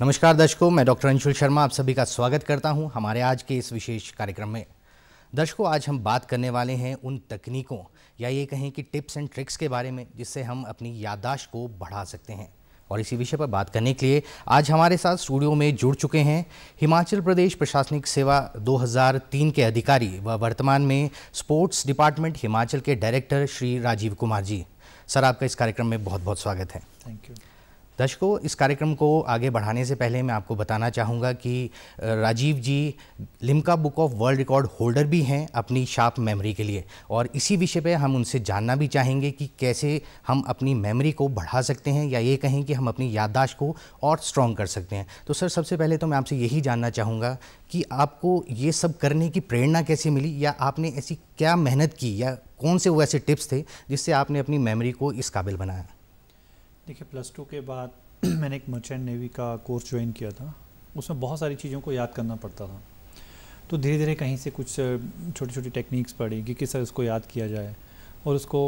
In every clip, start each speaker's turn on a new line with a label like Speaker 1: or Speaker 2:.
Speaker 1: नमस्कार दर्शकों मैं डॉक्टर अंशुल शर्मा आप सभी का स्वागत करता हूं हमारे आज के इस विशेष कार्यक्रम में दर्शकों आज हम बात करने वाले हैं उन तकनीकों या ये कहें कि टिप्स एंड ट्रिक्स के बारे में जिससे हम अपनी याददाश्त को बढ़ा सकते हैं और इसी विषय पर बात करने के लिए आज हमारे साथ स्टूडियो में जुड़ चुके हैं हिमाचल प्रदेश प्रशासनिक सेवा 2003 के अधिकारी व वर्तमान में स्पोर्ट्स डिपार्टमेंट हिमाचल के डायरेक्टर श्री राजीव कुमार जी सर आपका इस कार्यक्रम में बहुत बहुत स्वागत है थैंक यू दर्शकों इस कार्यक्रम को आगे बढ़ाने से पहले मैं आपको बताना चाहूँगा कि Rajeev ji Limca book of world record holder भी हैं अपनी शार्प मेमोरी के लिए और इसी विषय पे हम उनसे जानना भी चाहेंगे कि कैसे हम अपनी मेमोरी को बढ़ा सकते हैं या ये कहें कि हम अपनी याददाश्त को और स्ट्रॉन्ग कर सकते हैं तो सर सबसे पहले तो मैं आपसे यही जानना चाहूँगा कि आपको ये सब करने की प्रेरणा कैसे मिली या आपने ऐसी क्या मेहनत की या कौन से वो ऐसे टिप्स थे जिससे आपने अपनी मेमोरी को इस काबिल बनाया
Speaker 2: देखिए प्लस टू के बाद मैंने एक मर्चेंट नेवी का कोर्स ज्वाइन किया था उसमें बहुत सारी चीज़ों को याद करना पड़ता था तो धीरे धीरे कहीं से कुछ छोटी छोटी टेक्निक्स पढ़ी कि किस तरह उसको याद किया जाए और उसको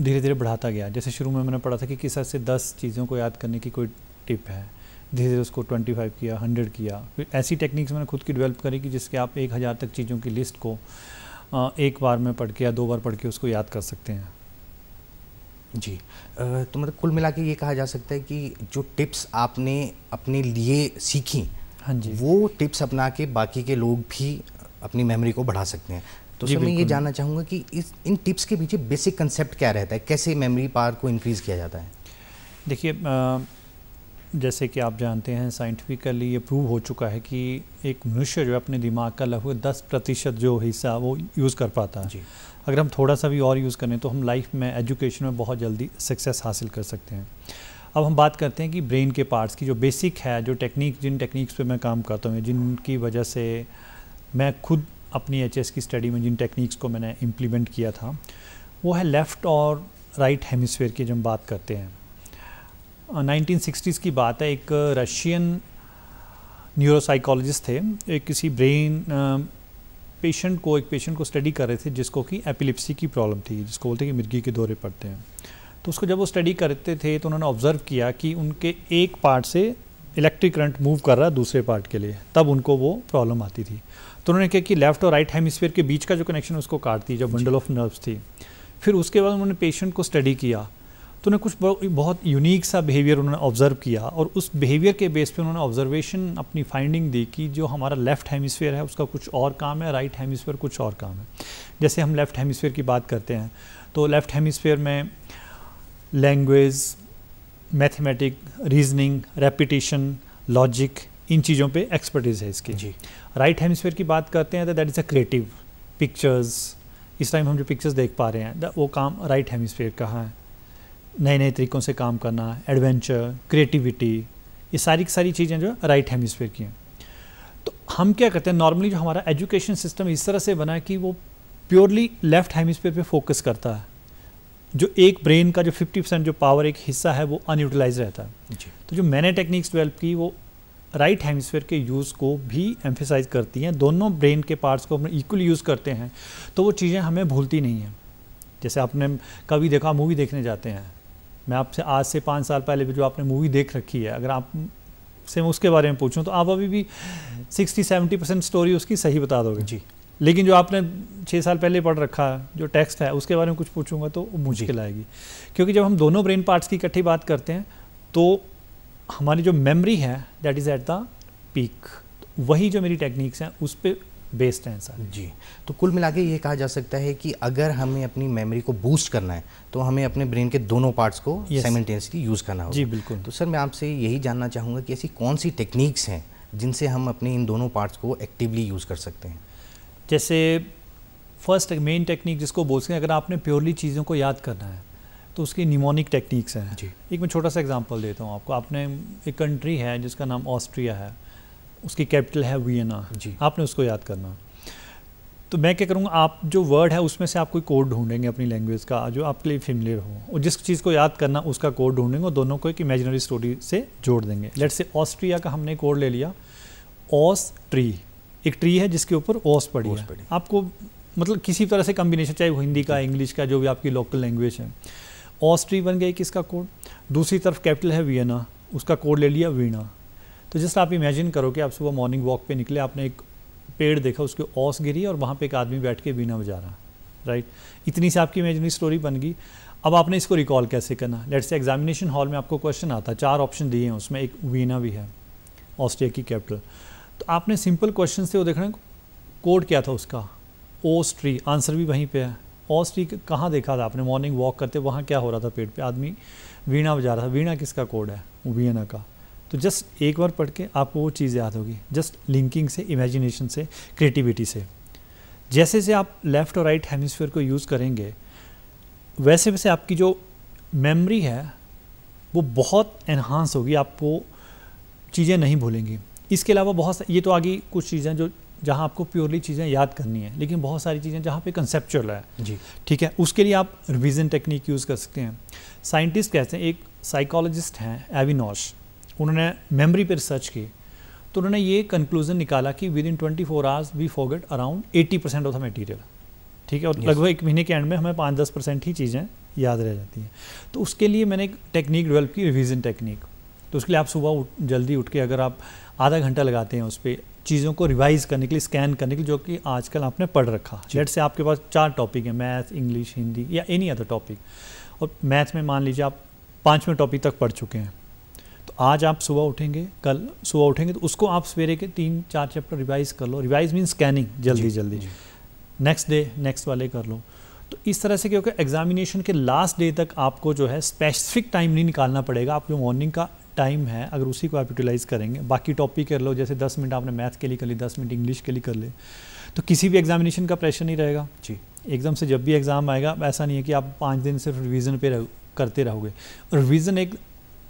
Speaker 2: धीरे धीरे बढ़ाता गया जैसे शुरू में मैंने पढ़ा था कि किस तरह से दस चीज़ों को याद करने की कोई टिप है धीरे धीरे उसको ट्वेंटी फाइव किया हंड्रेड किया फिर ऐसी टेक्निक्स मैंने खुद की डेवलप करी कि जिसके आप एक हज़ार तक चीज़ों की लिस्ट को एक बार में पढ़ के या दो बार पढ़ के उसको याद कर सकते हैं जी तो मतलब कुल मिला के ये कहा जा सकता है कि जो
Speaker 1: टिप्स आपने अपने लिए सीखी हाँ जी वो टिप्स अपना के बाकी के लोग भी अपनी मेमोरी को बढ़ा सकते हैं तो सर मैं ये जानना चाहूँगा कि इस इन टिप्स के पीछे बेसिक कंसेप्ट क्या रहता है कैसे मेमोरी पावर को इंक्रीज़ किया जाता है
Speaker 2: देखिए जैसे कि आप जानते हैं साइंटिफिकली ये प्रूव हो चुका है कि एक मनुष्य जो है अपने दिमाग का लगभग दस प्रतिशत जो हिस्सा वो यूज़ कर पाता है अगर हम थोड़ा सा भी और यूज़ करें तो हम लाइफ में एजुकेशन में बहुत जल्दी सक्सेस हासिल कर सकते हैं अब हम बात करते हैं कि ब्रेन के पार्ट्स की जो बेसिक है जो टेक्निक जिन टेक्निक्स पे मैं काम करता हूँ जिनकी वजह से मैं खुद अपनी एच की स्टडी में जिन टेक्निक्स को मैंने इम्प्लीमेंट किया था वो है लेफ़्ट और राइट हेमिसफेयर की जब हम बात करते हैं 1960s की बात है एक रशियन न्यूरोसाइकोलॉजिस्ट थे एक किसी ब्रेन पेशेंट को एक पेशेंट को स्टडी कर रहे थे जिसको कि एपिलिप्सी की प्रॉब्लम थी जिसको बोलते हैं कि मिर्गी के दौरे पड़ते हैं तो उसको जब वो स्टडी करते थे तो उन्होंने ऑब्ज़र्व किया कि उनके एक पार्ट से इलेक्ट्रिक करंट मूव कर रहा है दूसरे पार्ट के लिए तब उनको वो प्रॉब्लम आती थी तो उन्होंने कहा कि लेफ्ट और राइट हेमिसफेयर के बीच का जो कनेक्शन उसको काटती जो बंडल ऑफ नर्व्स थी फिर उसके बाद उन्होंने पेशेंट को स्टडी किया तो उन्हें कुछ बहुत यूनिक सा बिहेवियर उन्होंने ऑब्जर्व किया और उस बिहेवियर के बेस पे उन्होंने ऑब्जर्वेशन अपनी फाइंडिंग दी कि जो हमारा लेफ्ट हेमिसफेयर है उसका कुछ और काम है राइट हेमिसफेयर कुछ और काम है जैसे हम लेफ्ट हेमिसफेयर की बात करते हैं तो लेफ्ट हेमिसफेयर में language mathematic reasoning repetition logic इन चीज़ों पे एक्सपर्टीज़ है इसकी जी राइट हेमिसफेयर की बात करते हैं तो that is a creative pictures इस टाइम हम जो पिक्चर्स देख पा रहे हैं वो काम राइट हेमिसफेयर का है नए नए तरीक़ों से काम करना एडवेंचर क्रिएटिविटी ये सारी की सारी चीज़ें जो राइट हेमिसफेयर की हैं तो हम क्या करते हैं नॉर्मली जो हमारा एजुकेशन सिस्टम इस तरह से बना है कि वो प्योरली लेफ़्ट हेमिसफेयर पे फोकस करता है जो एक ब्रेन का जो 50 परसेंट जो पावर एक हिस्सा है वो अनयूटिलाइज रहता है तो जो मैंने टेक्निक्स डेवलप की वो राइट हेमिसफेयर के यूज़ को भी एम्फेसाइज करती हैं दोनों ब्रेन के पार्ट्स को हम इक्वली यूज़ करते हैं तो वो चीज़ें हमें भूलती नहीं हैं जैसे आपने कभी देखा मूवी देखने जाते हैं मैं आपसे आज से पाँच साल पहले भी जो आपने मूवी देख रखी है अगर आप से मैं उसके बारे में पूछूं तो आप अभी भी सिक्सटी सेवेंटी परसेंट स्टोरी उसकी सही बता दोगे जी लेकिन जो आपने छः साल पहले पढ़ रखा जो टेक्स्ट है उसके बारे में कुछ पूछूंगा तो वो मुश्किल आएगी क्योंकि जब हम दोनों ब्रेन पार्ट्स की इकट्ठी बात करते हैं तो हमारी जो मेमरी है that is at the peak वही जो मेरी टेक्निक्स हैं उस पर बेस्ड हैं सर जी तो कुल मिला के ये कहा जा सकता है कि अगर हमें अपनी मेमोरी को बूस्ट
Speaker 1: करना है तो हमें अपने ब्रेन के दोनों पार्ट्स को साइमल्टेनियसली यूज़ करना होगा जी बिल्कुल तो सर मैं आपसे यही जानना चाहूँगा कि ऐसी कौन सी टेक्निक्स हैं जिनसे हम अपने इन दोनों पार्ट्स को एक्टिवली यूज़ कर
Speaker 2: सकते हैं जैसे फर्स्ट मेन टेक्निक जिसको बोल सकें अगर आपने प्योरली चीज़ों को याद करना है तो उसकी निमोनिक टेक्निक्स हैं जी एक मैं छोटा सा एग्जांपल देता हूँ आपको आपने एक कंट्री है जिसका नाम ऑस्ट्रिया है उसकी कैपिटल है वियना जी आपने उसको याद करना तो मैं क्या करूँगा आप जो वर्ड है उसमें से आप कोई कोड ढूंढेंगे अपनी लैंग्वेज का जो आपके लिए फेमिलियर हो और जिस चीज़ को याद करना उसका कोड ढूंढेंगे और दोनों को एक इमेजिनरी स्टोरी से जोड़ देंगे लेट से ऑस्ट्रिया का हमने कोड ले लिया ओस ट्री एक ट्री है जिसके ऊपर ओस पड़ी है पड़ी। आपको मतलब किसी तरह से कम्बिनेशन चाहे वो हिंदी का इंग्लिश का जो भी आपकी लोकल लैंग्वेज है ऑस ट्री बन गया किसका कोड दूसरी तरफ कैपिटल है वियना उसका कोड ले लिया वीणा तो जस्ट आप इमेजिन करो कि आप सुबह मॉर्निंग वॉक पे निकले आपने एक पेड़ देखा उसके ओस गिरी और वहाँ पे एक आदमी बैठ के बीना बजा रहा राइट इतनी सी आपकी इमेजिनरी स्टोरी बन गई अब आपने इसको रिकॉल कैसे करना लेट्स से एग्जामिनेशन हॉल में आपको क्वेश्चन आता है चार ऑप्शन दिए हैं उसमें एक वीना भी है ऑस्ट्रिया की कैपिटल तो आपने सिंपल क्वेश्चन से वो देखना कोड क्या था उसका ओस्ट्री आंसर भी वहीं पे है ओस्ट्री कहाँ देखा था आपने मॉर्निंग वॉक करते वहाँ क्या हो रहा था पेड़ पे आदमी वीणा बजा रहा था वीणा किसका कोड है वीना का तो जस्ट एक बार पढ़ के आपको वो चीज़ याद होगी जस्ट लिंकिंग से इमेजिनेशन से क्रिएटिविटी से जैसे जैसे आप लेफ़्ट और राइट हेमिसफेयर को यूज़ करेंगे वैसे वैसे आपकी जो मेमोरी है वो बहुत एनहांस होगी आपको चीज़ें नहीं भूलेंगी इसके अलावा बहुत ये तो आगे कुछ चीज़ें जो जहाँ आपको प्योरली चीज़ें याद करनी है लेकिन बहुत सारी चीज़ें जहाँ पे कंसेप्चुअल है जी ठीक है उसके लिए आप रिविज़न टेक्निक यूज़ कर सकते हैं साइंटिस्ट कहते हैं एक साइकोलॉजिस्ट हैं एविनॉश उन्होंने मेमोरी पे रिसर्च की तो उन्होंने ये कंक्लूजन निकाला कि within twenty four hours we forget around eighty percent of the material ठीक है और yes. लगभग एक महीने के एंड में हमें पाँच दस परसेंट ही चीज़ें याद रह जाती हैं तो उसके लिए मैंने एक टेक्निक डेवलप की रिविज़न टेक्निक तो उसके लिए आप सुबह उठ, जल्दी उठ के अगर आप आधा घंटा लगाते हैं उस पर चीज़ों को रिवाइज करने के लिए स्कैन करने के लिए जो कि आजकल आपने पढ़ रखा जेट से आपके पास चार टॉपिक हैं मैथ इंग्लिश हिंदी या एनी अदर टॉपिक और मैथ में मान लीजिए आप पाँचवें टॉपिक तक पढ़ चुके हैं आज आप सुबह उठेंगे कल सुबह उठेंगे तो उसको आप सवेरे के तीन चार चैप्टर रिवाइज कर लो रिवाइज मीन स्कैनिंग जल्दी जल्दी नेक्स्ट डे नेक्स्ट वाले कर लो तो इस तरह से क्योंकि एग्जामिनेशन के लास्ट डे तक आपको जो है स्पेसिफिक टाइम नहीं निकालना पड़ेगा आप जो मॉर्निंग का टाइम है अगर उसी को आप यूटिलाइज करेंगे बाकी टॉपिक कर लो जैसे दस मिनट आपने मैथ के लिए कर ली दस मिनट इंग्लिश के लिए कर ले तो किसी भी एग्जामिनेशन का प्रेशर नहीं रहेगा जी एकदम से जब भी एग्ज़ाम आएगा ऐसा नहीं है कि आप पाँच दिन सिर्फ रिविज़न पे रह, करते रहोगे रिविज़न एक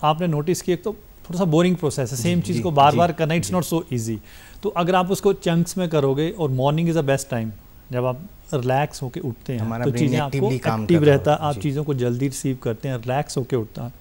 Speaker 2: आपने नोटिस किया तो थोड़ा सा बोरिंग प्रोसेस है सेम चीज़ को बार बार करना इट्स नॉट सो ईजी तो अगर आप उसको चंक्स में करोगे और morning is the best time जब आप रिलैक्स होकर उठते हैं हमारा तो चीज़ें आपको एक्टिव रहता है आप चीज़ों को जल्दी रिसीव करते हैं रिलैक्स होकर उठता है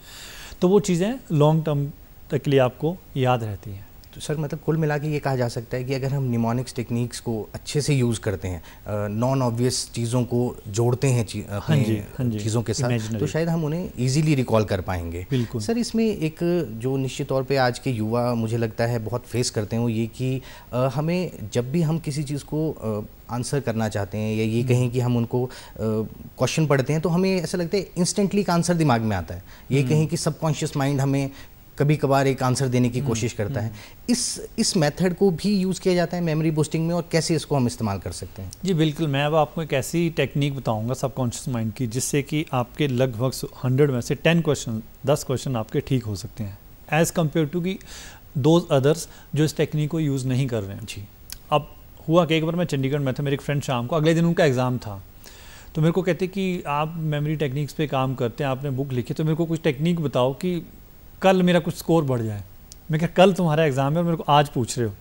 Speaker 2: तो वो चीज़ें लॉन्ग टर्म तक के लिए आपको याद रहती हैं
Speaker 1: तो सर मतलब कुल मिला के ये कहा जा सकता है कि अगर हम निमोनिक्स टेक्निक्स को अच्छे से यूज़ करते हैं नॉन ऑब्वियस चीज़ों को जोड़ते हैं ची, हाँ जी, हाँ जी, चीज़ों के साथ Imaginary. तो शायद हम उन्हें इजीली रिकॉल कर पाएंगे सर इसमें एक जो निश्चित तौर पर आज के युवा मुझे लगता है बहुत फेस करते हैं वो ये कि हमें जब भी हम किसी चीज़ को आंसर करना चाहते हैं या ये हम्म। कहें कि हम उनको क्वेश्चन पढ़ते हैं तो हमें ऐसा लगता है इंस्टेंटली का आंसर दिमाग में आता है ये हम्म। कहें कि सबकॉन्शियस माइंड हमें कभी कभार एक आंसर देने की हम्म, कोशिश करता हम्म। है इस इस मेथड को भी यूज़ किया जाता है मेमोरी बूस्टिंग में और कैसे इसको हम इस्तेमाल कर सकते हैं
Speaker 2: जी बिल्कुल मैं अब आपको एक ऐसी टेक्निक बताऊंगा सबकॉन्शियस माइंड की जिससे कि आपके लगभग हंड्रेड में से टेन क्वेश्चन दस क्वेश्चन आपके ठीक हो सकते हैं एज़ कम्पेयर टू कि दोज अदर्स जो इस टेक्निक को यूज़ नहीं कर रहे हैं जी अब हुआ कि एक बार मैं चंडीगढ़ में था मेरे एक फ्रेंड शाम को अगले दिन उनका एग्ज़ाम था तो मेरे को कहते कि आप मेमोरी टेक्निक्स पे काम करते हैं आपने बुक लिखी तो मेरे को कुछ टेक्निक बताओ कि कल मेरा कुछ स्कोर बढ़ जाए मैं क्या कल तुम्हारा एग्ज़ाम है और मेरे को आज पूछ रहे हो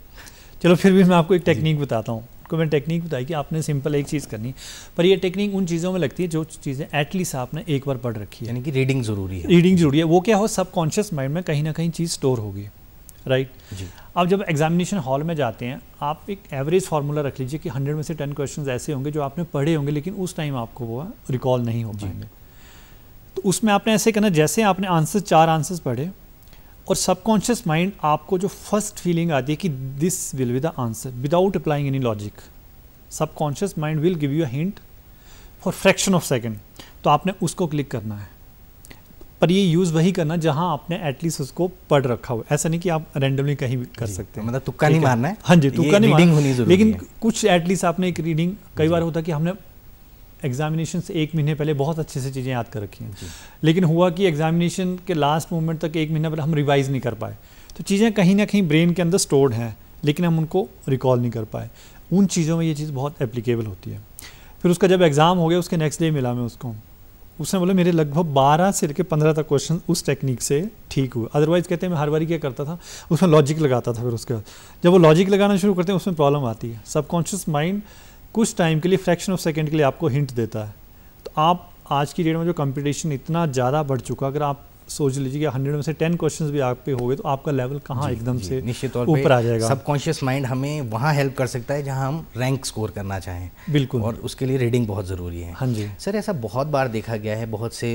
Speaker 2: चलो फिर भी मैं आपको एक टेक्निक बताता हूँ को मैंने टेक्निक बताई कि आपने सिंपल एक चीज़ करनी पर ये टेक्निक उन चीज़ों में लगती है जो चीज़ें एटलीस्ट आपने एक बार पढ़ रखी है यानी कि रीडिंग ज़रूरी है रीडिंग ज़रूरी है वो क्या हो सबकॉन्शियस माइंड में कहीं ना कहीं चीज़ स्टोर होगी राइट जी अब जब एग्जामिनेशन हॉल में जाते हैं आप एक एवरेज फार्मूला रख लीजिए कि हंड्रेड में से टेन क्वेश्चन ऐसे होंगे जो आपने पढ़े होंगे लेकिन उस टाइम आपको वो रिकॉल नहीं हो पाएंगे तो उसमें आपने ऐसे करना जैसे आपने आंसर चार आंसर्स पढ़े और सबकॉन्शियस माइंड आपको जो फर्स्ट फीलिंग आती है कि this will be the answer without applying any logic subconscious mind will give you a hint for fraction of second तो आपने उसको क्लिक करना है पर ये यूज़ वही करना जहाँ आपने एटलीस्ट उसको पढ़ रखा हो ऐसा नहीं कि आप रेंडमली कहीं भी कर सकते हैं मतलब तुक्का नहीं मारना है हाँ जी तुक्का नहीं मारना लेकिन कुछ एटलीस्ट आपने एक रीडिंग कई बार होता कि हमने एग्जामिनेशन से एक महीने पहले बहुत अच्छे से चीज़ें याद कर रखी हैं लेकिन हुआ कि एग्जामिनेशन के लास्ट मोमेंट तक एक महीना पहले हम रिवाइज़ नहीं कर पाए तो चीज़ें कहीं ना कहीं ब्रेन के अंदर स्टोर्ड हैं लेकिन हम उनको रिकॉल नहीं कर पाए उन चीज़ों में ये चीज़ बहुत एप्लीकेबल होती है फिर उसका जब एग्ज़ाम हो गया उसके नेक्स्ट डे मिला मैं उसको उसने बोला मेरे लगभग बारह से लेकर पंद्रह तक क्वेश्चन उस टेक्निक से ठीक हुए अदरवाइज़ कहते हैं मैं हर बारी क्या करता था उसमें लॉजिक लगाता था फिर उसके बाद जब वो लॉजिक लगाना शुरू करते हैं उसमें प्रॉब्लम आती है सबकॉन्शियस माइंड कुछ टाइम के लिए फ्रैक्शन ऑफ सेकेंड के लिए आपको हिंट देता है तो आप आज की डेट में जो कंपटीशन इतना ज़्यादा बढ़ चुका अगर आप सोच लीजिए कि हंड्रेड में से टेन क्वेश्चंस भी आप पे हो गए तो आपका लेवल कहाँ एकदम से निश्चित तौर ऊपर आ जाएगा
Speaker 1: सबकॉन्शियस माइंड हमें वहाँ हेल्प कर सकता है जहाँ हम रैंक स्कोर करना चाहें बिल्कुल और उसके लिए रीडिंग बहुत ज़रूरी है हाँ जी सर ऐसा बहुत बार देखा गया है बहुत से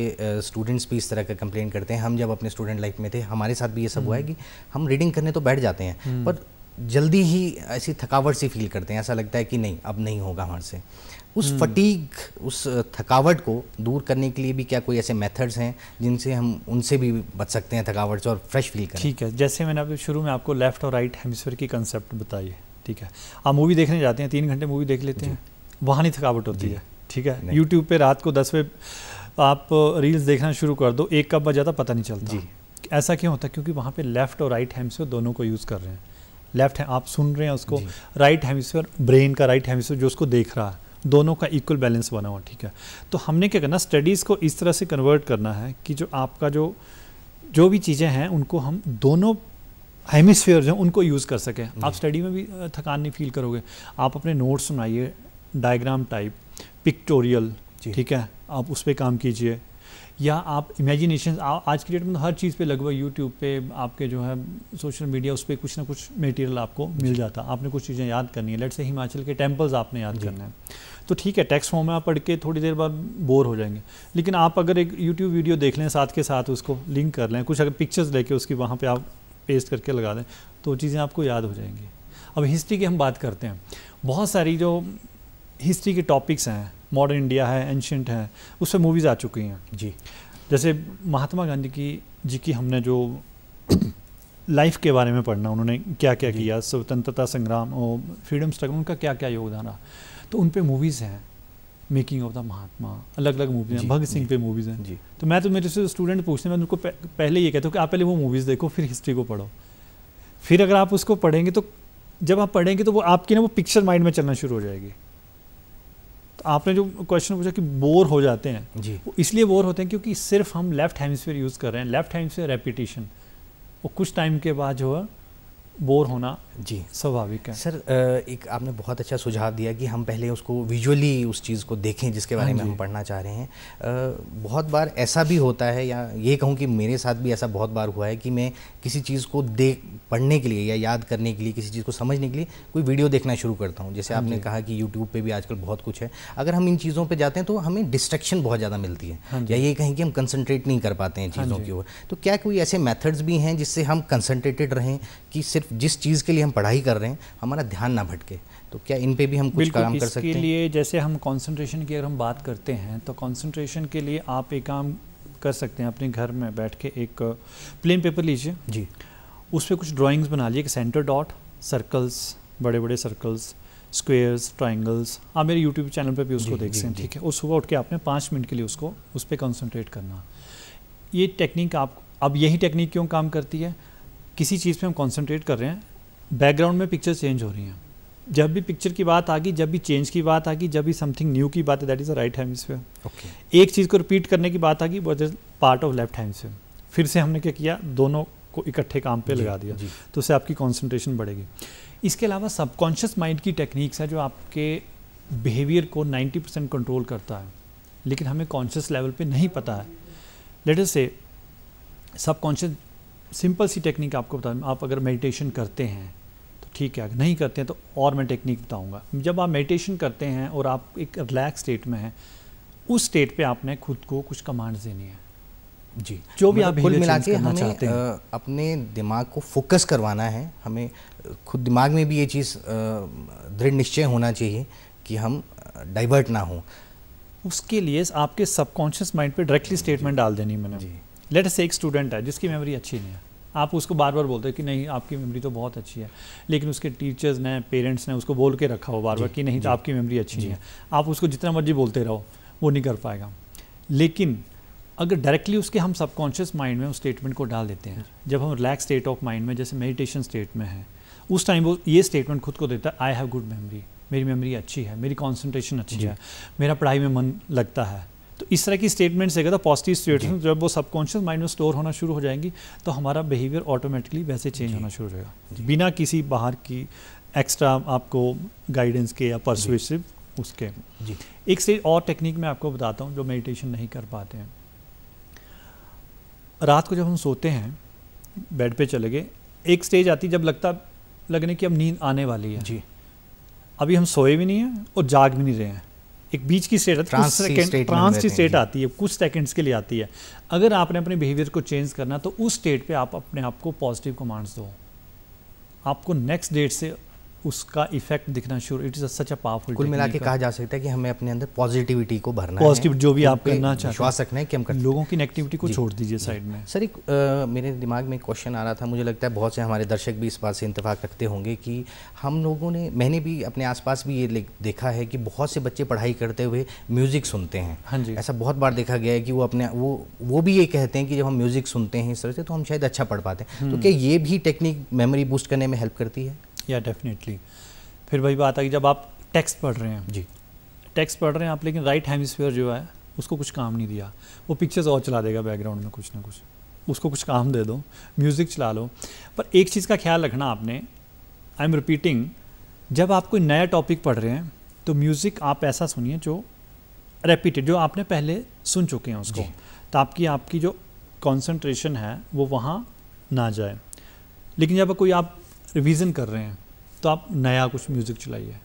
Speaker 1: स्टूडेंट्स भी इस तरह का कंप्लेन करते हैं हम जब अपने स्टूडेंट लाइफ में थे हमारे साथ भी ये सब हुआ है हम्म। कि हम रीडिंग करने तो बैठ जाते हैं हम्म। पर जल्दी ही ऐसी थकावट सी फील करते हैं ऐसा लगता है कि नहीं अब नहीं होगा हमारे से उस फटीक हम्म। उस थकावट को दूर करने के लिए भी क्या कोई ऐसे मेथड्स हैं जिनसे हम उनसे भी बच सकते हैं थकावट से और फ्रेश फील करें ठीक
Speaker 2: है जैसे मैंने अभी शुरू में आपको लेफ्ट और राइट हेमिसफेयर की कंसेप्ट है ठीक है आप मूवी देखने जाते हैं तीन घंटे मूवी देख लेते हैं वहाँ नहीं थकावट होती है ठीक है यूट्यूब पर रात को दस बजे आप रील्स देखना शुरू कर दो एक कब बजा पता नहीं चलता जी ऐसा क्यों होता है क्योंकि वहाँ पे लेफ्ट और राइट हेम्सफेयर दोनों को यूज़ कर रहे हैं लेफ्ट है आप सुन रहे हैं उसको राइट हेमिसफेयर ब्रेन का राइट हेमिसफेयर जो उसको देख रहा है दोनों का इक्वल बैलेंस बना हुआ ठीक है तो हमने क्या करना स्टडीज़ को इस तरह से कन्वर्ट करना है कि जो आपका जो जो भी चीज़ें हैं उनको हम दोनों हेमिसफेयर हैं उनको यूज़ कर सकें आप स्टडी में भी थकान नहीं फील करोगे आप अपने नोट्स सुनाइए डायग्राम टाइप पिक्टोरियल ठीक है आप उस पर काम कीजिए या आप इमेजिनेशन आज की डेट में तो हर चीज़ पे लगभग यूट्यूब पे आपके जो है सोशल मीडिया उस पर कुछ ना कुछ मटेरियल आपको मिल जाता आपने कुछ चीज़ें याद करनी है लेट से हिमाचल के टेम्पल्स आपने याद करना है तो ठीक है टेक्स्ट फॉर्म में आप पढ़ के थोड़ी देर बाद बोर हो जाएंगे लेकिन आप अगर एक यूट्यूब वीडियो देख लें साथ के साथ उसको लिंक कर लें कुछ अगर पिक्चर्स लेके उसकी वहाँ पर आप पेस्ट करके लगा दें तो चीज़ें आपको याद हो जाएंगी अब हिस्ट्री की हम बात करते हैं बहुत सारी जो हिस्ट्री के टॉपिक्स हैं मॉडर्न इंडिया है एंशंट है उस पर मूवीज़ आ चुकी हैं जी जैसे महात्मा गांधी की जी की हमने जो लाइफ के बारे में पढ़ना उन्होंने क्या क्या किया स्वतंत्रता संग्राम और फ्रीडम स्ट्रगल उनका क्या क्या योगदान रहा तो उन पर मूवीज़ हैं मेकिंग ऑफ द महात्मा अलग अलग मूवीज़ हैं भगत सिंह पे मूवीज़ हैं जी तो मैं तो मेरे से स्टूडेंट पूछते हैं मैं उनको पहले ये कहता हूँ कि आप पहले वो मूवीज़ देखो फिर हिस्ट्री को पढ़ो फिर अगर आप उसको पढ़ेंगे तो जब आप पढ़ेंगे तो वो आपकी ना वो पिक्चर माइंड में चलना शुरू हो जाएगी तो आपने जो क्वेश्चन पूछा कि बोर हो जाते हैं जी वो इसलिए बोर होते हैं क्योंकि सिर्फ हम लेफ्ट हेमस्फेयर यूज़ कर रहे हैं लेफ्ट हेमस्फेयर रेपिटेशन वो कुछ टाइम के बाद जो है बोर होना जी स्वाभाविक है सर एक आपने बहुत अच्छा सुझाव
Speaker 1: दिया कि हम पहले उसको विजुअली उस चीज़ को देखें जिसके बारे हाँ में हम पढ़ना चाह रहे हैं बहुत बार ऐसा भी होता है या ये कहूँ कि मेरे साथ भी ऐसा बहुत बार हुआ है कि मैं किसी चीज़ को देख पढ़ने के लिए या याद करने के लिए किसी चीज़ को समझने के लिए कोई वीडियो देखना शुरू करता हूँ जैसे हाँ आपने कहा कि यूट्यूब पर भी आजकल बहुत कुछ है अगर हम इन चीज़ों पर जाते हैं तो हमें डिस्ट्रक्शन बहुत ज़्यादा मिलती है हाँ या ये कहें कि हम कंसनट्रेट नहीं कर पाते हैं चीज़ों की ओर तो क्या कोई ऐसे मैथड्स भी हैं जिससे हम कंसनट्रेटेड रहें कि सिर्फ जिस चीज़ के लिए हम पढ़ाई कर रहे हैं हमारा ध्यान ना भटके तो क्या इन पे भी हम कुछ काम कर सकते हैं?
Speaker 2: लिए जैसे हम कंसंट्रेशन की अगर हम बात करते हैं तो कंसंट्रेशन के लिए आप एक काम कर सकते हैं अपने घर में बैठ के एक प्लेन पेपर लीजिए जी उस पर कुछ ड्राइंग्स बना एक सेंटर डॉट सर्कल्स बड़े बड़े सर्कल्स स्क्वेयर्स ट्राइंगल्स आप मेरे यूट्यूब चैनल पर भी उसको देख सकते हैं ठीक है और सुबह उठ के आपने पाँच मिनट के लिए उसको उस पर कॉन्सनट्रेट करना ये टेक्निक आप अब यही टेक्निक क्यों काम करती है किसी चीज़ पे हम कॉन्सेंट्रेट कर रहे हैं बैकग्राउंड में पिक्चर चेंज हो रही हैं जब भी पिक्चर की बात आ गई जब भी चेंज की बात आ गई जब भी समथिंग न्यू की बात है that is a right hemisphere okay एक चीज़ को रिपीट करने की बात आ गई what is part of left hemisphere फिर से हमने क्या किया दोनों को इकट्ठे काम पे लगा दिया तो उससे आपकी कॉन्सेंट्रेशन बढ़ेगी इसके अलावा सबकॉन्शियस माइंड की टेक्निक्स है जो आपके बिहेवियर को 90 परसेंट कंट्रोल करता है लेकिन हमें कॉन्शियस लेवल पे नहीं पता है लेट अस से सबकॉन्शियस सिंपल सी टेक्निक आपको बता आप अगर मेडिटेशन करते हैं तो ठीक है अगर नहीं करते हैं तो और मैं टेक्निक बताऊँगा जब आप मेडिटेशन करते हैं और आप एक रिलैक्स स्टेट में हैं उस स्टेट पे आपने खुद को कुछ कमांड्स देनी है जी जो भी मतलब आप खुद मिला के हमें चाहते हैं। आ,
Speaker 1: अपने दिमाग को फोकस करवाना है हमें खुद दिमाग में भी ये चीज़ दृढ़ निश्चय होना
Speaker 2: चाहिए कि हम डाइवर्ट ना हों उसके लिए आपके सबकॉन्शियस माइंड पे डायरेक्टली स्टेटमेंट डाल देनी मैंने जी लेट से एक स्टूडेंट है जिसकी मेमोरी अच्छी नहीं है आप उसको बार बार बोलते हो कि नहीं आपकी मेमोरी तो बहुत अच्छी है लेकिन उसके टीचर्स ने पेरेंट्स ने उसको बोल के रखा हो बार बार कि नहीं तो आपकी मेमोरी अच्छी नहीं है आप उसको जितना मर्जी बोलते रहो वो नहीं कर पाएगा लेकिन अगर डायरेक्टली उसके हम सबकॉन्शियस माइंड में उस स्टेटमेंट को डाल देते हैं जब हम रिलैक्स स्टेट ऑफ माइंड में जैसे मेडिटेशन स्टेट में है उस टाइम वो ये स्टेटमेंट खुद को देता है आई हैव गुड मेमोरी मेरी मेमोरी अच्छी है मेरी कॉन्सेंट्रेशन अच्छी है मेरा पढ़ाई में मन लगता है इस तरह की स्टेटमेंट्स तो है तो पॉजिटिव स्टेटमेंट जब वो सबकॉन्शियस माइंड में स्टोर होना शुरू हो जाएंगी तो हमारा बिहेवियर ऑटोमेटिकली वैसे चेंज होना शुरू हो जाएगा बिना किसी बाहर की एक्स्ट्रा आपको गाइडेंस के या परसुएसिव उसके जी एक से और टेक्निक मैं आपको बताता हूँ जो मेडिटेशन नहीं कर पाते हैं रात को जब हम सोते हैं बेड पे चले गए एक स्टेज आती जब लगता लगने की अब नींद आने वाली है जी अभी हम सोए भी नहीं हैं और जाग भी नहीं रहे हैं एक बीच की स्टेट आती है सेकेंड ट्रांस की स्टेट आती है कुछ सेकंड्स के लिए आती है अगर आपने अपने बिहेवियर को चेंज करना तो उस स्टेट पे आप अपने आप को पॉजिटिव कमांड्स दो आपको नेक्स्ट डेट से उसका इफेक्ट दिखना शुरू it is such a powerful कुल मिला के कहा
Speaker 1: जा सकता है कि हमें अपने अंदर पॉजिटिविटी को भरना पॉजिटिव जो भी आप करना चाहते विश्वास रखना है कि हम करते लोगों की नेगेटिविटी को छोड़ दीजिए साइड में सर एक मेरे दिमाग में क्वेश्चन आ रहा था मुझे लगता है बहुत से हमारे दर्शक भी इस बात से इंतफाक रखते होंगे कि हम लोगों ने मैंने भी अपने आस भी ये देखा है कि बहुत से बच्चे पढ़ाई करते हुए म्यूज़िक सुनते हैं हाँ जी ऐसा बहुत बार देखा गया है कि वो अपने वो वो भी ये कहते हैं कि जब हम म्यूज़िक सुनते हैं इस तरह से तो हम शायद अच्छा पढ़ पाते हैं तो हम्म। क्या ये भी
Speaker 2: टेक्निक मेमोरी बूस्ट करने में हेल्प करती है या डेफिनेटली फिर वही बात आ गई जब आप टेक्स्ट पढ़ रहे हैं जी टेक्स्ट पढ़ रहे हैं आप लेकिन राइट हेमिस्फेयर जो है उसको कुछ काम नहीं दिया वो पिक्चर्स और चला देगा बैकग्राउंड में कुछ ना कुछ उसको कुछ काम दे दो म्यूज़िक चला लो पर एक चीज़ का ख्याल रखना आपने आई एम रिपीटिंग जब आप कोई नया टॉपिक पढ़ रहे हैं तो म्यूज़िक आप ऐसा सुनिए जो रेपीटेड जो आपने पहले सुन चुके हैं उसको तो आपकी आपकी जो कंसंट्रेशन है वो वहाँ ना जाए लेकिन जब कोई आप रिवीजन कर रहे हैं तो आप नया कुछ म्यूज़िक चलाइए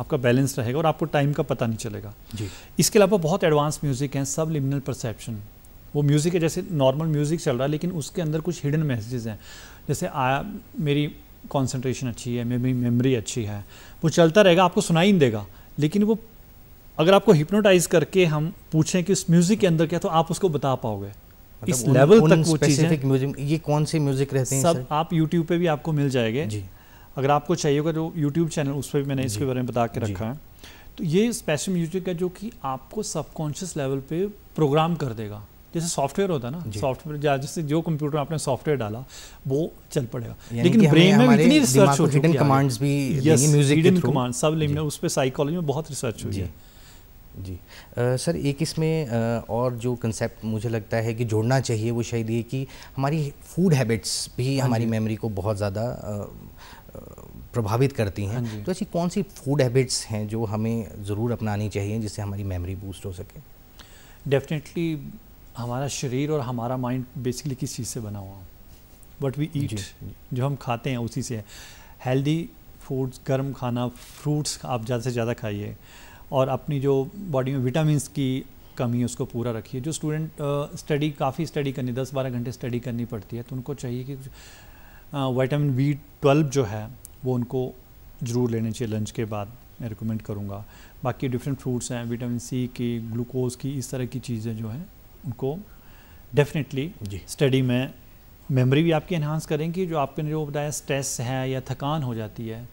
Speaker 2: आपका बैलेंस रहेगा और आपको टाइम का पता नहीं चलेगा जी इसके अलावा बहुत एडवांस म्यूज़िक हैं सब लिमिनल परसेप्शन वो म्यूज़िक है जैसे नॉर्मल म्यूज़िक चल रहा है लेकिन उसके अंदर कुछ हिडन मैसेजेस हैं जैसे आया मेरी कॉन्सेंट्रेशन अच्छी है मेरी मेमोरी अच्छी है वो चलता रहेगा आपको सुनाई नहीं देगा लेकिन वो अगर आपको हिप्नोटाइज करके हम पूछें कि उस म्यूज़िक के अंदर क्या तो आप उसको बता पाओगे मतलब इस लेवल तक वो स्पेसिफिक
Speaker 1: म्यूजिक ये कौन से म्यूजिक रहते हैं सब
Speaker 2: आप यूट्यूब पे भी आपको मिल जाएंगे जी अगर आपको चाहिए होगा तो यूट्यूब चैनल उस पर भी मैंने इसके बारे में बता के रखा है तो ये स्पेशल म्यूजिक है जो कि आपको सबकॉन्शियस लेवल पे प्रोग्राम कर देगा जैसे सॉफ्टवेयर होता है ना सॉफ्टवेयर जैसे जो कंप्यूटर आपने सॉफ्टवेयर डाला वो चल पड़ेगा लेकिन ब्रेन में इतनी रिसर्च हो चुकी है कमांड्स भी म्यूजिक कमांड्स सब लिमिट उस पर साइकोलॉजी में बहुत रिसर्च हुई है
Speaker 1: जी आ, सर एक इसमें आ, और जो कंसेप्ट मुझे लगता है कि जोड़ना चाहिए वो शायद ये कि हमारी फूड हैबिट्स भी हाँ हमारी मेमोरी को बहुत ज़्यादा प्रभावित करती हैं हाँ तो ऐसी कौन सी फूड हैबिट्स हैं जो हमें ज़रूर अपनानी चाहिए जिससे हमारी मेमोरी बूस्ट हो सके
Speaker 2: डेफिनेटली हमारा शरीर और हमारा माइंड बेसिकली किस चीज़ से बना हुआ बट वी ईट जो हम खाते हैं उसी से हेल्दी फूड्स गर्म खाना फ्रूट्स आप ज़्यादा से ज़्यादा खाइए और अपनी जो बॉडी में विटामिन की कमी है उसको पूरा रखिए जो स्टूडेंट स्टडी काफ़ी स्टडी करनी दस बारह घंटे स्टडी करनी पड़ती है तो उनको चाहिए कि वाइटामिन बी ट्वेल्व जो है वो उनको ज़रूर लेने चाहिए लंच के बाद मैं रिकमेंड करूँगा बाकी डिफरेंट फ्रूट्स हैं विटामिन सी की ग्लूकोज की इस तरह की चीज़ें जो हैं उनको डेफिनेटली स्टडी में मेमोरी भी आपकी इन्हांस करेंगी जो आपने जो बताया स्ट्रेस है या थकान हो जाती है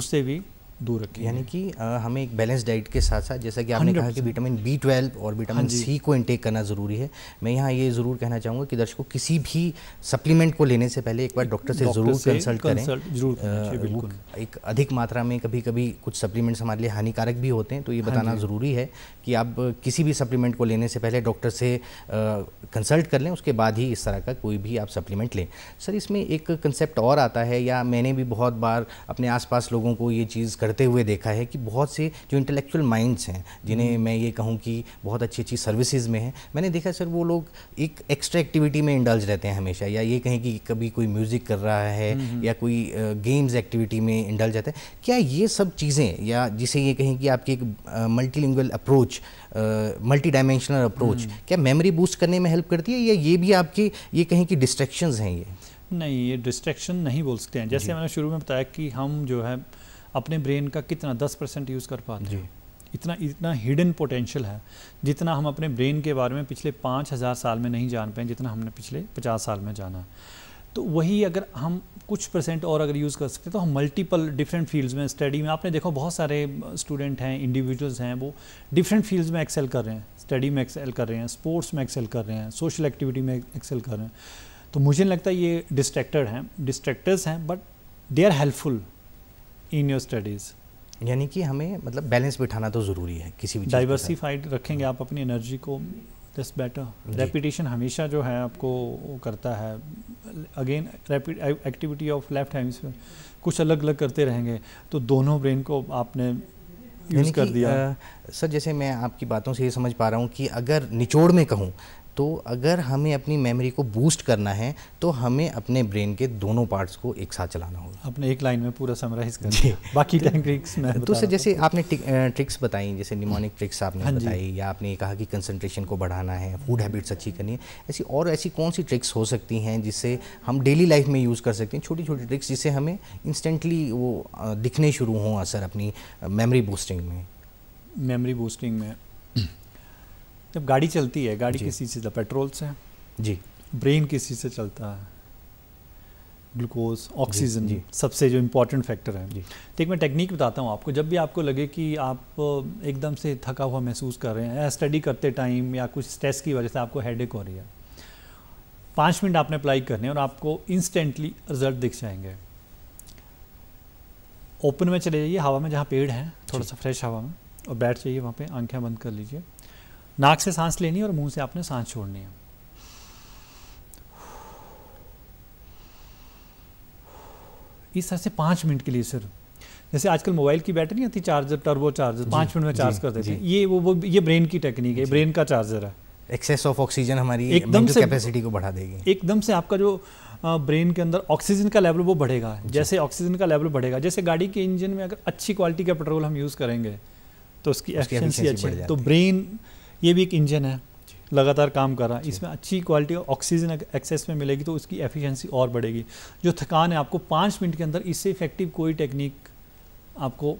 Speaker 2: उससे भी दूर रखें यानी कि
Speaker 1: हमें एक बैलेंस डाइट के साथ साथ जैसा कि आपने कहा कि विटामिन बी ट्वेल्व और विटामिन हाँ सी को इंटेक करना ज़रूरी है मैं यहाँ ये ज़रूर कहना चाहूँगा कि दर्शकों किसी भी सप्लीमेंट को लेने से पहले एक बार डॉक्टर से ज़रूर कंसल्ट करें
Speaker 2: जरूर
Speaker 1: एक अधिक मात्रा में कभी कभी कुछ सप्लीमेंट्स हमारे लिए हानिकारक भी होते हैं तो ये हाँ बताना ज़रूरी है कि आप किसी भी सप्लीमेंट को लेने से पहले डॉक्टर से कंसल्ट कर लें उसके बाद ही इस तरह का कोई भी आप सप्लीमेंट लें सर इसमें एक कंसेप्ट और आता है या मैंने भी बहुत बार अपने आसपास लोगों को ये चीज़ कर करते हुए देखा है कि बहुत से जो इंटेलेक्चुअल माइंड्स हैं जिन्हें हम्म। मैं ये कहूँ कि बहुत अच्छी अच्छी सर्विसेज में हैं मैंने देखा सर वो लोग एक एक्स्ट्रा एक्टिविटी में इंडल्ज रहते हैं हमेशा या ये कहें कि कभी कोई म्यूज़िक कर रहा है हम्म, हम्म। या कोई गेम्स एक्टिविटी में इंडल्ज रहता है क्या ये सब चीज़ें या जिसे ये कहें कि आपकी एक multi approach multi dimensional approach क्या मेमोरी बूस्ट करने में हेल्प करती है या ये भी आपकी ये कहें कि डिस्ट्रैक्शंस हैं ये
Speaker 2: नहीं ये डिस्ट्रैक्शन नहीं बोल सकते हैं जैसे मैंने शुरू में बताया कि हम जो है अपने ब्रेन का कितना दस परसेंट यूज़ कर पाते हैं इतना इतना हिडन पोटेंशियल है जितना हम अपने ब्रेन के बारे में पिछले पाँच हज़ार साल में नहीं जान पाए जितना हमने पिछले पचास साल में जाना तो वही अगर हम कुछ परसेंट और अगर यूज़ कर सकते तो हम मल्टीपल डिफरेंट फील्ड्स में स्टडी में आपने देखो बहुत सारे स्टूडेंट हैं इंडिविजुअल्स हैं वो डिफरेंट फील्ड्स में एक्सेल कर रहे हैं स्टडी में एक्सेल कर रहे हैं स्पोर्ट्स में एक्सेल कर रहे हैं सोशल एक्टिविटी में एक्सेल कर रहे हैं तो मुझे लगता है ये डिस्ट्रैक्टेड हैं डिस्ट्रैक्टर्स हैं but they are helpful in your studies यानी कि हमें
Speaker 1: मतलब बैलेंस बिठाना तो ज़रूरी है किसी भी डाइवर्सिफाइड
Speaker 2: रखेंगे आप अपनी एनर्जी को दस बेटर रेपिटेशन हमेशा जो है आपको करता है again rapid activity of left hemisphere कुछ अलग अलग करते रहेंगे तो दोनों ब्रेन को आपने यूज़ कर दिया आ,
Speaker 1: सर जैसे मैं आपकी बातों से ये समझ पा रहा हूँ कि अगर निचोड़ में कहूँ तो अगर हमें अपनी मेमोरी को बूस्ट करना है तो हमें अपने ब्रेन के दोनों पार्ट्स को एक साथ चलाना
Speaker 2: होगा अपने एक लाइन में पूरा समराइज कर दिया बाकी ट्रिक्स में तो सर जैसे आपने
Speaker 1: ट्रिक्स बताई जैसे निमोनिक ट्रिक्स आपने हाँ बताई या आपने कहा कि कंसंट्रेशन को बढ़ाना है फूड हैबिट्स अच्छी करनी है ऐसी और ऐसी कौन सी ट्रिक्स हो सकती हैं जिससे हम डेली लाइफ में यूज़ कर सकते हैं छोटी छोटी ट्रिक्स जिससे हमें इंस्टेंटली वो दिखने शुरू हों असर अपनी मेमरी बूस्टिंग
Speaker 2: में मेमरी बूस्टिंग में जब गाड़ी चलती है गाड़ी किस चीज़ से पेट्रोल से जी ब्रेन किस चीज़ से चलता है ग्लूकोज ऑक्सीजन जी सबसे जो इम्पोर्टेंट फैक्टर है जी तो एक मैं टेक्निक बताता हूँ आपको जब भी आपको लगे कि आप एकदम से थका हुआ महसूस कर रहे हैं या स्टडी करते टाइम या कुछ स्ट्रेस की वजह से आपको हेड हो रही है पाँच मिनट आपने अप्लाई करने और आपको इंस्टेंटली रिजल्ट दिख जाएंगे ओपन में चले जाइए हवा में जहाँ पेड़ हैं थोड़ा सा फ्रेश हवा में और बैठ जाइए वहाँ पे आंखें बंद कर लीजिए नाक से सांस लेनी है और मुंह से आपने सांस छोड़नी है इस तरह से पाँच मिनट के लिए सिर्फ जैसे आजकल मोबाइल की बैटरी आती चार्जर टर्बो चार्जर पाँच मिनट में चार्ज कर देते हैं ये वो वो ये ब्रेन की टेक्निक है ब्रेन का चार्जर है एक्सेस ऑफ ऑक्सीजन हमारी एकदम से कैपेसिटी को बढ़ा देगी एकदम से आपका जो ब्रेन के अंदर ऑक्सीजन का लेवल वो बढ़ेगा जैसे ऑक्सीजन का लेवल बढ़ेगा जैसे गाड़ी के इंजन में अगर अच्छी क्वालिटी का पेट्रोल हम यूज़ करेंगे तो उसकी एफिशिएंसी अच्छी तो ब्रेन ये भी एक इंजन है लगातार काम कर रहा है इसमें अच्छी क्वालिटी ऑक्सीजन एक्सेस में मिलेगी तो उसकी एफिशिएंसी और बढ़ेगी जो थकान है आपको पाँच मिनट के अंदर इससे इफेक्टिव कोई टेक्निक आपको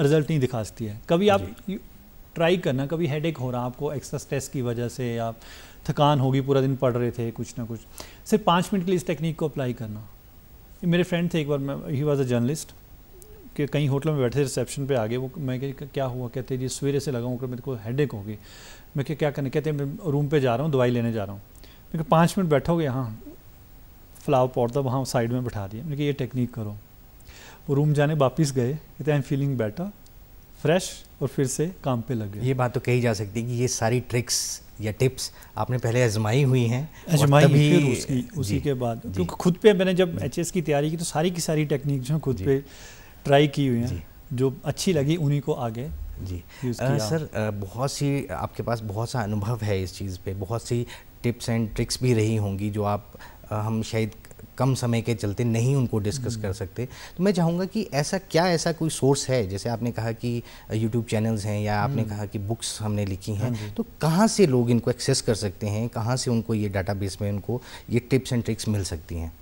Speaker 2: रिजल्ट नहीं दिखा सकती है कभी आप ट्राई करना कभी हेड हो रहा आपको एक्स्ट्रा स्ट्रेस की वजह से या थकान होगी पूरा दिन पढ़ रहे थे कुछ ना कुछ सिर्फ पाँच मिनट के लिए इस टेक्निक को अप्लाई करना मेरे फ्रेंड थे एक बार मैं ही वॉज अ जर्नलिस्ट कि कई होटलों में बैठे रिसेप्शन पे आ गए वो मैं कह क्या हुआ कहते जी सवेरे से लगा हूँ मेरे को हेड एक होगी मैं क्या क्या करने कहते मैं रूम पे जा रहा हूँ दवाई लेने जा रहा हूँ मैं पाँच मिनट बैठोगे हाँ फ्लावर पॉट था वहाँ साइड में बैठा दिया मैंने ये टेक्निक करो वो रूम जाने वापस गए कहते I am feeling better fresh और फिर से काम पे गए ये बात तो कही जा सकती है कि ये सारी ट्रिक्स या टिप्स
Speaker 1: आपने पहले आजमाई हुई
Speaker 2: हैं आजमाई भी उसकी उसी के बाद क्योंकि खुद पे मैंने जब एच की तैयारी की तो सारी की सारी टेक्निक जो खुद पे ट्राई की हुई हैं जो अच्छी लगी उन्हीं को आगे जी आ, सर
Speaker 1: आ, बहुत सी आपके पास बहुत सा अनुभव है इस चीज़ पे बहुत सी टिप्स एंड ट्रिक्स भी रही होंगी जो आप आ, हम शायद कम समय के चलते नहीं उनको डिस्कस हम्म। कर सकते तो मैं चाहूँगा कि ऐसा क्या ऐसा कोई सोर्स है जैसे आपने कहा कि यूट्यूब चैनल्स हैं या आपने हम्म। कहा कि बुक्स हमने लिखी हैं हाँ तो कहाँ से लोग इनको एक्सेस कर सकते हैं कहाँ से उनको ये डाटा में उनको ये टिप्स एंड ट्रिक्स मिल सकती हैं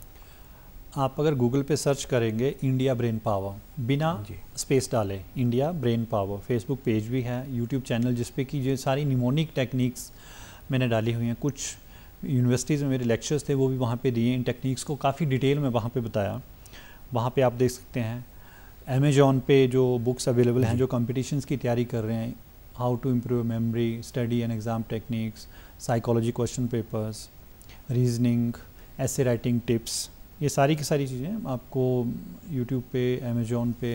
Speaker 2: आप अगर गूगल पे सर्च करेंगे इंडिया ब्रेन पावर बिना स्पेस डाले India brain power Facebook page भी है यूट्यूब चैनल जिसपे कि ये सारी निमोनिक टेक्निक्स मैंने डाली हुई हैं कुछ यूनिवर्सिटीज़ में मेरे लेक्चर्स थे वो भी वहाँ पे दिए इन टेक्निक्स को काफ़ी डिटेल में वहाँ पे बताया वहाँ पे आप देख सकते हैं अमेजोन पे जो बुक्स अवेलेबल हैं जो कॉम्पिटिशन्स की तैयारी कर रहे हैं how to improve memory study and exam techniques psychology question papers reasoning essay writing tips ये सारी की सारी चीज़ें आपको YouTube पे अमेजोन पे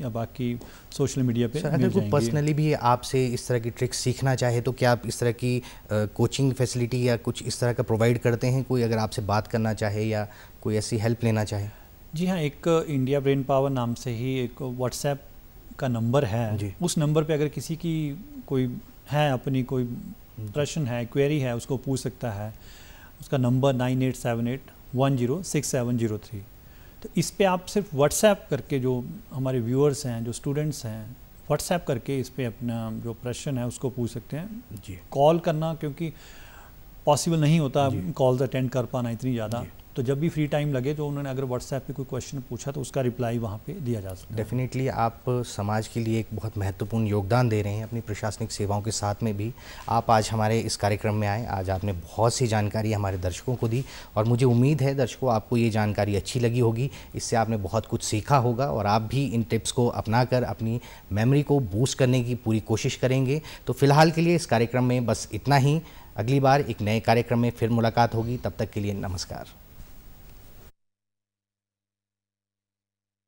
Speaker 2: या बाकी सोशल मीडिया पे अगर कोई पर्सनली
Speaker 1: भी आपसे इस तरह की ट्रिक्स सीखना चाहे तो क्या आप इस तरह की कोचिंग फैसिलिटी या कुछ इस तरह का प्रोवाइड करते हैं कोई अगर आपसे बात करना चाहे या कोई ऐसी हेल्प लेना चाहे
Speaker 2: जी हाँ एक इंडिया ब्रेन पावर नाम से ही एक व्हाट्सएप का नंबर है उस नंबर पर अगर किसी की कोई है अपनी कोई प्रश्न है क्वेरी है उसको पूछ सकता है उसका number nine eight seven eight one zero six seven zero three तो इस पर आप सिर्फ व्हाट्सएप करके जो हमारे व्यूअर्स हैं जो स्टूडेंट्स हैं व्हाट्सएप करके इस पर अपना जो प्रश्न है उसको पूछ सकते हैं जी कॉल करना क्योंकि पॉसिबल नहीं होता कॉल्स अटेंड कर पाना इतनी ज़्यादा तो जब भी फ्री टाइम लगे तो उन्होंने अगर व्हाट्सएप पे कोई क्वेश्चन पूछा तो उसका रिप्लाई वहाँ पे दिया जा सकता है डेफिनेटली आप समाज के लिए एक बहुत
Speaker 1: महत्वपूर्ण योगदान दे रहे हैं अपनी प्रशासनिक सेवाओं के साथ में भी आप आज हमारे इस कार्यक्रम में आए आज आपने बहुत सी जानकारी हमारे दर्शकों को दी और मुझे उम्मीद है दर्शकों आपको ये जानकारी अच्छी लगी होगी इससे आपने बहुत कुछ सीखा होगा और आप भी इन टिप्स को अपना कर अपनी मेमोरी को बूस्ट करने की पूरी कोशिश करेंगे तो फिलहाल के लिए इस कार्यक्रम में बस इतना ही अगली बार एक नए कार्यक्रम में फिर मुलाकात होगी तब तक के लिए नमस्कार